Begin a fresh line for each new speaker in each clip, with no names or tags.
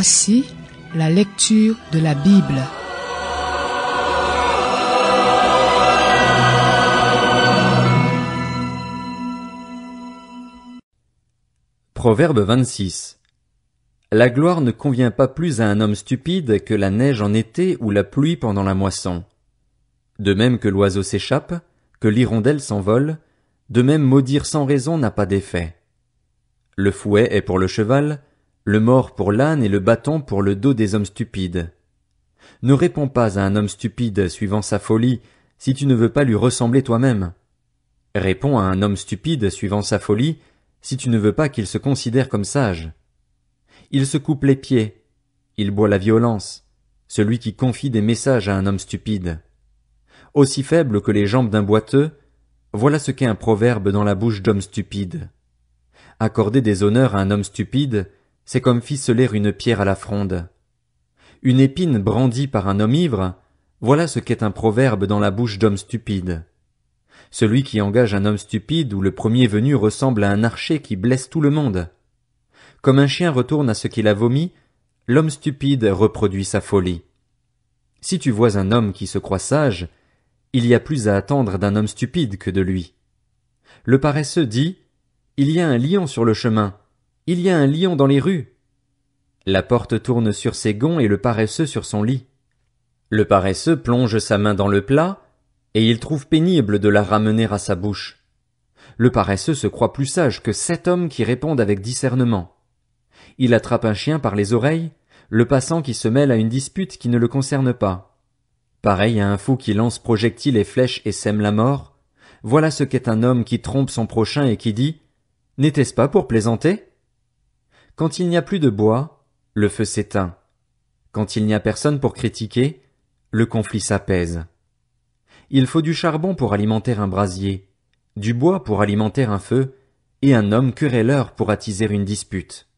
Voici la lecture de la Bible.
Proverbe 26 La gloire ne convient pas plus à un homme stupide que la neige en été ou la pluie pendant la moisson. De même que l'oiseau s'échappe, que l'hirondelle s'envole, de même maudire sans raison n'a pas d'effet. Le fouet est pour le cheval, le mort pour l'âne et le bâton pour le dos des hommes stupides. Ne réponds pas à un homme stupide suivant sa folie, si tu ne veux pas lui ressembler toi-même. Réponds à un homme stupide suivant sa folie, si tu ne veux pas qu'il se considère comme sage. Il se coupe les pieds, il boit la violence, celui qui confie des messages à un homme stupide. Aussi faible que les jambes d'un boiteux, voilà ce qu'est un proverbe dans la bouche d'homme stupide. Accorder des honneurs à un homme stupide, c'est comme ficeler une pierre à la fronde. Une épine brandie par un homme ivre, voilà ce qu'est un proverbe dans la bouche d'homme stupide. Celui qui engage un homme stupide ou le premier venu ressemble à un archer qui blesse tout le monde. Comme un chien retourne à ce qu'il a vomi, l'homme stupide reproduit sa folie. Si tu vois un homme qui se croit sage, il y a plus à attendre d'un homme stupide que de lui. Le paresseux dit, il y a un lion sur le chemin, il y a un lion dans les rues. La porte tourne sur ses gonds et le paresseux sur son lit. Le paresseux plonge sa main dans le plat, et il trouve pénible de la ramener à sa bouche. Le paresseux se croit plus sage que sept hommes qui répondent avec discernement. Il attrape un chien par les oreilles, le passant qui se mêle à une dispute qui ne le concerne pas. Pareil à un fou qui lance projectiles et flèches et sème la mort, voilà ce qu'est un homme qui trompe son prochain et qui dit N'était-ce pas pour plaisanter quand il n'y a plus de bois, le feu s'éteint. Quand il n'y a personne pour critiquer, le conflit s'apaise. Il faut du charbon pour alimenter un brasier, du bois pour alimenter un feu, et un homme querelleur pour attiser une dispute.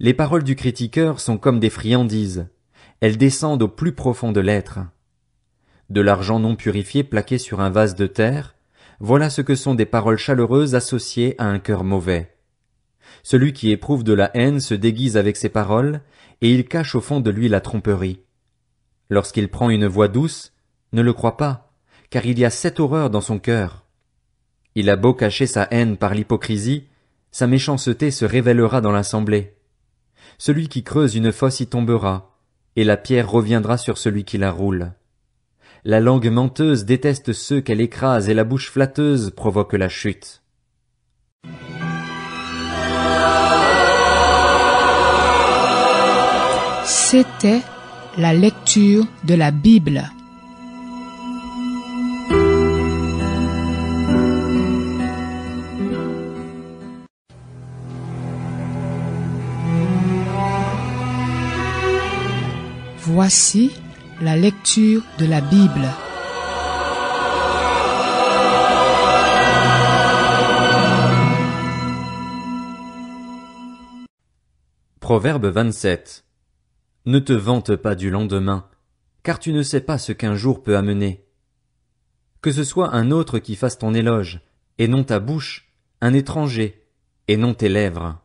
Les paroles du critiqueur sont comme des friandises, elles descendent au plus profond de l'être. De l'argent non purifié plaqué sur un vase de terre, voilà ce que sont des paroles chaleureuses associées à un cœur mauvais. Celui qui éprouve de la haine se déguise avec ses paroles, et il cache au fond de lui la tromperie. Lorsqu'il prend une voix douce, ne le crois pas, car il y a cette horreur dans son cœur. Il a beau cacher sa haine par l'hypocrisie, sa méchanceté se révélera dans l'assemblée. Celui qui creuse une fosse y tombera, et la pierre reviendra sur celui qui la roule. La langue menteuse déteste ceux qu'elle écrase et la bouche flatteuse provoque la chute.
C'était la lecture de la Bible. Voici la lecture de la Bible.
Proverbe 27 ne te vante pas du lendemain, car tu ne sais pas ce qu'un jour peut amener. Que ce soit un autre qui fasse ton éloge, et non ta bouche, un étranger, et non tes lèvres.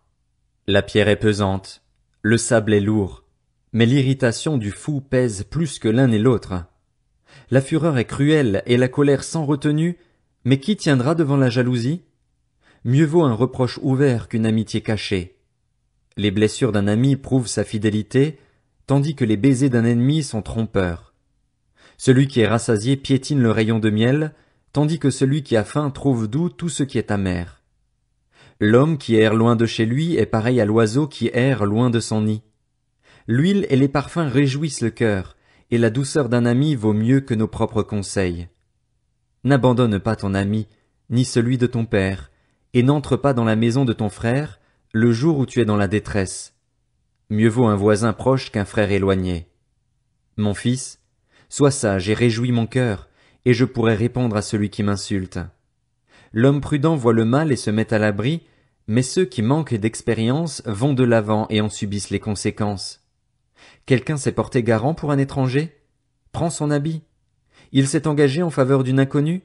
La pierre est pesante, le sable est lourd, mais l'irritation du fou pèse plus que l'un et l'autre. La fureur est cruelle et la colère sans retenue, mais qui tiendra devant la jalousie? Mieux vaut un reproche ouvert qu'une amitié cachée. Les blessures d'un ami prouvent sa fidélité, tandis que les baisers d'un ennemi sont trompeurs. Celui qui est rassasié piétine le rayon de miel, tandis que celui qui a faim trouve doux tout ce qui est amer. L'homme qui erre loin de chez lui est pareil à l'oiseau qui erre loin de son nid. L'huile et les parfums réjouissent le cœur, et la douceur d'un ami vaut mieux que nos propres conseils. N'abandonne pas ton ami, ni celui de ton père, et n'entre pas dans la maison de ton frère, le jour où tu es dans la détresse, Mieux vaut un voisin proche qu'un frère éloigné. Mon fils, sois sage et réjouis mon cœur, et je pourrai répondre à celui qui m'insulte. L'homme prudent voit le mal et se met à l'abri, mais ceux qui manquent d'expérience vont de l'avant et en subissent les conséquences. Quelqu'un s'est porté garant pour un étranger? Prends son habit. Il s'est engagé en faveur d'une inconnue?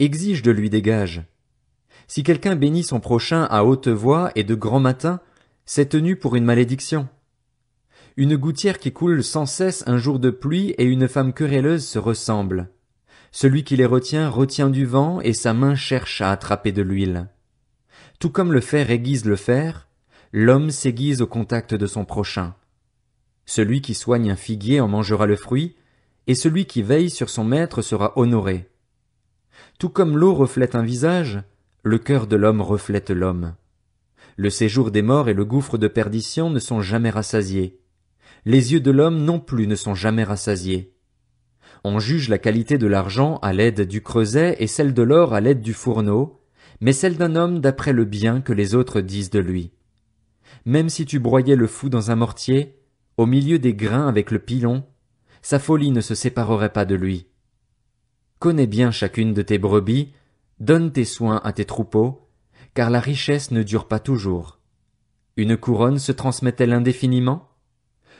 Exige de lui des gages. Si quelqu'un bénit son prochain à haute voix et de grand matin, c'est tenu pour une malédiction. Une gouttière qui coule sans cesse un jour de pluie et une femme querelleuse se ressemblent. Celui qui les retient retient du vent et sa main cherche à attraper de l'huile. Tout comme le fer aiguise le fer, l'homme s'aiguise au contact de son prochain. Celui qui soigne un figuier en mangera le fruit, et celui qui veille sur son maître sera honoré. Tout comme l'eau reflète un visage, le cœur de l'homme reflète l'homme. Le séjour des morts et le gouffre de perdition ne sont jamais rassasiés. Les yeux de l'homme non plus ne sont jamais rassasiés. On juge la qualité de l'argent à l'aide du creuset et celle de l'or à l'aide du fourneau, mais celle d'un homme d'après le bien que les autres disent de lui. Même si tu broyais le fou dans un mortier, au milieu des grains avec le pilon, sa folie ne se séparerait pas de lui. Connais bien chacune de tes brebis, donne tes soins à tes troupeaux, car la richesse ne dure pas toujours. Une couronne se transmet-elle indéfiniment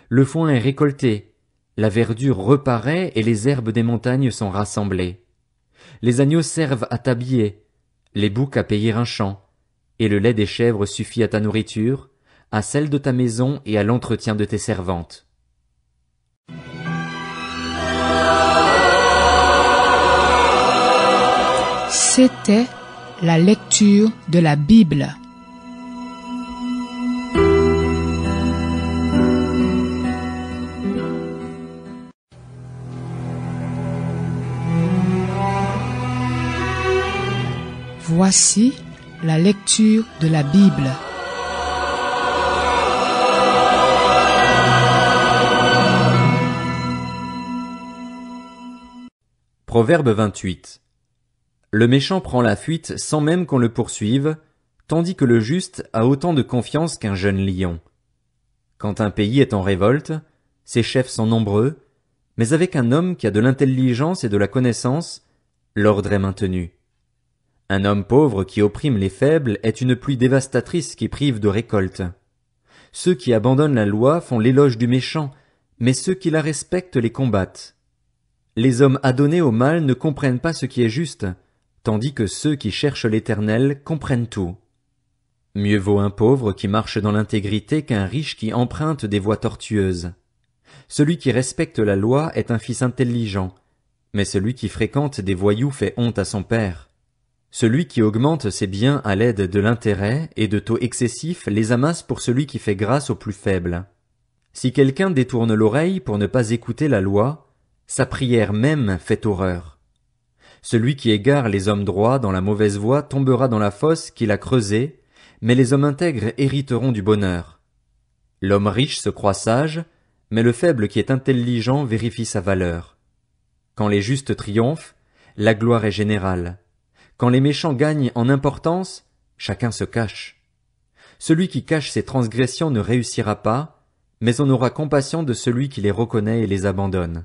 Le foin est récolté, la verdure reparaît et les herbes des montagnes sont rassemblées. Les agneaux servent à t'habiller, les boucs à payer un champ, et le lait des chèvres suffit à ta nourriture, à celle de ta maison et à l'entretien de tes servantes.
C'était la lecture de la Bible. Voici la lecture de la Bible.
Proverbe 28 le méchant prend la fuite sans même qu'on le poursuive, tandis que le juste a autant de confiance qu'un jeune lion. Quand un pays est en révolte, ses chefs sont nombreux, mais avec un homme qui a de l'intelligence et de la connaissance, l'ordre est maintenu. Un homme pauvre qui opprime les faibles est une pluie dévastatrice qui prive de récolte. Ceux qui abandonnent la loi font l'éloge du méchant, mais ceux qui la respectent les combattent. Les hommes adonnés au mal ne comprennent pas ce qui est juste, tandis que ceux qui cherchent l'Éternel comprennent tout. Mieux vaut un pauvre qui marche dans l'intégrité qu'un riche qui emprunte des voies tortueuses. Celui qui respecte la loi est un fils intelligent, mais celui qui fréquente des voyous fait honte à son père. Celui qui augmente ses biens à l'aide de l'intérêt et de taux excessifs les amasse pour celui qui fait grâce aux plus faibles. Si quelqu'un détourne l'oreille pour ne pas écouter la loi, sa prière même fait horreur. Celui qui égare les hommes droits dans la mauvaise voie tombera dans la fosse qu'il a creusée, mais les hommes intègres hériteront du bonheur. L'homme riche se croit sage, mais le faible qui est intelligent vérifie sa valeur. Quand les justes triomphent, la gloire est générale. Quand les méchants gagnent en importance, chacun se cache. Celui qui cache ses transgressions ne réussira pas, mais on aura compassion de celui qui les reconnaît et les abandonne.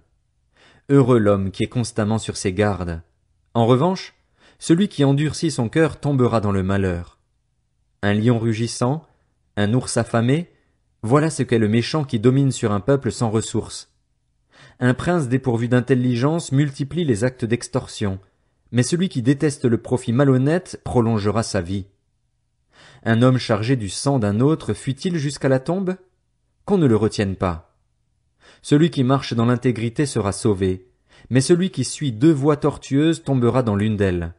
Heureux l'homme qui est constamment sur ses gardes. En revanche, celui qui endurcit son cœur tombera dans le malheur. Un lion rugissant, un ours affamé, voilà ce qu'est le méchant qui domine sur un peuple sans ressources. Un prince dépourvu d'intelligence multiplie les actes d'extorsion, mais celui qui déteste le profit malhonnête prolongera sa vie. Un homme chargé du sang d'un autre fuit-il jusqu'à la tombe? Qu'on ne le retienne pas. Celui qui marche dans l'intégrité sera sauvé, mais celui qui suit deux voies tortueuses tombera dans l'une d'elles.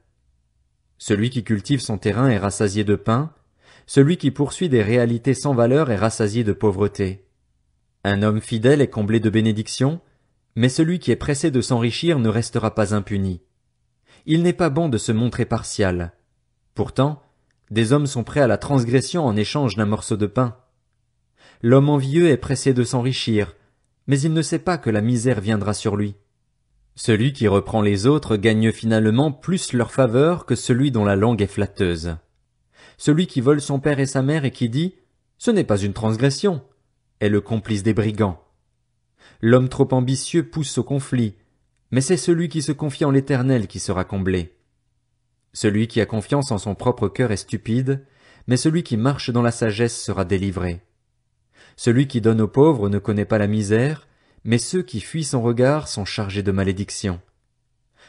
Celui qui cultive son terrain est rassasié de pain, celui qui poursuit des réalités sans valeur est rassasié de pauvreté. Un homme fidèle est comblé de bénédictions, mais celui qui est pressé de s'enrichir ne restera pas impuni. Il n'est pas bon de se montrer partial. Pourtant, des hommes sont prêts à la transgression en échange d'un morceau de pain. L'homme envieux est pressé de s'enrichir, mais il ne sait pas que la misère viendra sur lui. Celui qui reprend les autres gagne finalement plus leur faveur que celui dont la langue est flatteuse. Celui qui vole son père et sa mère et qui dit Ce n'est pas une transgression est le complice des brigands. L'homme trop ambitieux pousse au conflit, mais c'est celui qui se confie en l'Éternel qui sera comblé. Celui qui a confiance en son propre cœur est stupide, mais celui qui marche dans la sagesse sera délivré. Celui qui donne aux pauvres ne connaît pas la misère, mais ceux qui fuient son regard sont chargés de malédictions.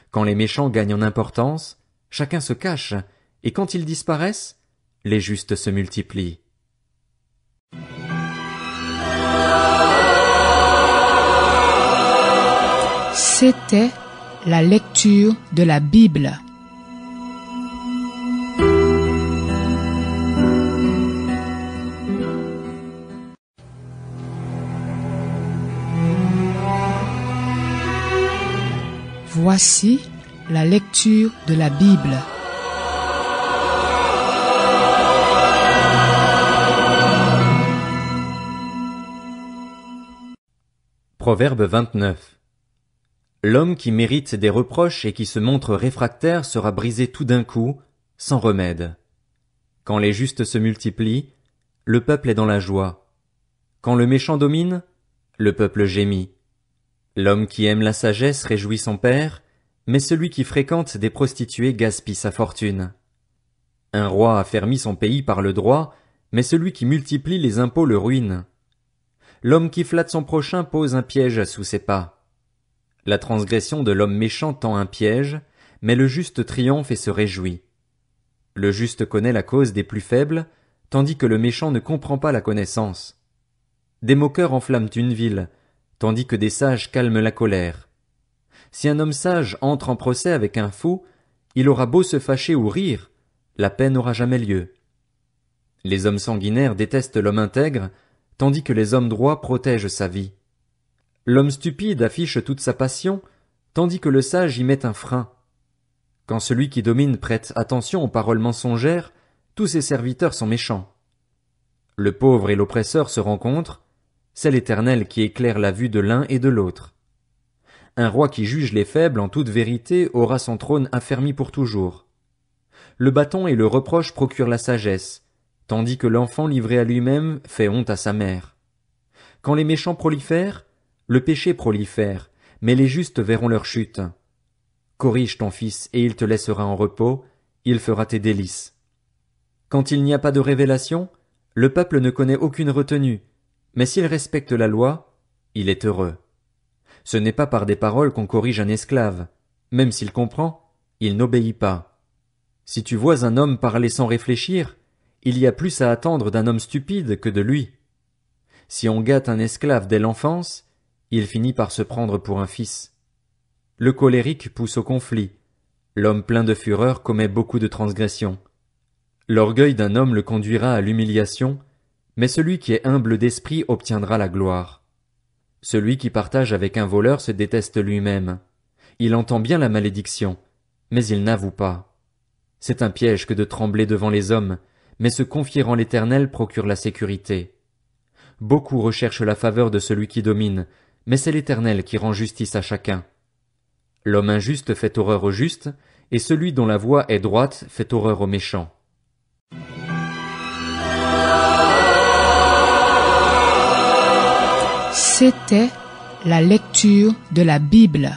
Quand les méchants gagnent en importance, chacun se cache, et quand ils
disparaissent,
les justes se multiplient.
C'était la lecture de la Bible. Voici la lecture de la Bible.
Proverbe 29 L'homme qui mérite des reproches et qui se montre réfractaire sera brisé tout d'un coup, sans remède. Quand les justes se multiplient, le peuple est dans la joie. Quand le méchant domine, le peuple gémit. L'homme qui aime la sagesse réjouit son père, mais celui qui fréquente des prostituées gaspille sa fortune. Un roi affermit son pays par le droit, mais celui qui multiplie les impôts le ruine. L'homme qui flatte son prochain pose un piège sous ses pas. La transgression de l'homme méchant tend un piège, mais le juste triomphe et se réjouit. Le juste connaît la cause des plus faibles, tandis que le méchant ne comprend pas la connaissance. Des moqueurs enflamment une ville, tandis que des sages calment la colère. Si un homme sage entre en procès avec un fou, il aura beau se fâcher ou rire, la peine n'aura jamais lieu. Les hommes sanguinaires détestent l'homme intègre, tandis que les hommes droits protègent sa vie. L'homme stupide affiche toute sa passion, tandis que le sage y met un frein. Quand celui qui domine prête attention aux paroles mensongères, tous ses serviteurs sont méchants. Le pauvre et l'oppresseur se rencontrent, c'est l'Éternel qui éclaire la vue de l'un et de l'autre. Un roi qui juge les faibles en toute vérité aura son trône affermi pour toujours. Le bâton et le reproche procurent la sagesse, tandis que l'enfant livré à lui-même fait honte à sa mère. Quand les méchants prolifèrent, le péché prolifère, mais les justes verront leur chute. Corrige ton fils, et il te laissera en repos, il fera tes délices. Quand il n'y a pas de révélation, le peuple ne connaît aucune retenue, mais s'il respecte la loi, il est heureux. Ce n'est pas par des paroles qu'on corrige un esclave. Même s'il comprend, il n'obéit pas. Si tu vois un homme parler sans réfléchir, il y a plus à attendre d'un homme stupide que de lui. Si on gâte un esclave dès l'enfance, il finit par se prendre pour un fils. Le colérique pousse au conflit. L'homme plein de fureur commet beaucoup de transgressions. L'orgueil d'un homme le conduira à l'humiliation, mais celui qui est humble d'esprit obtiendra la gloire. Celui qui partage avec un voleur se déteste lui-même. Il entend bien la malédiction, mais il n'avoue pas. C'est un piège que de trembler devant les hommes, mais se confier en l'Éternel procure la sécurité. Beaucoup recherchent la faveur de celui qui domine, mais c'est l'Éternel qui rend justice à chacun. L'homme injuste fait horreur au juste, et celui dont la voie est droite fait horreur au méchant.
C'était la lecture de la Bible.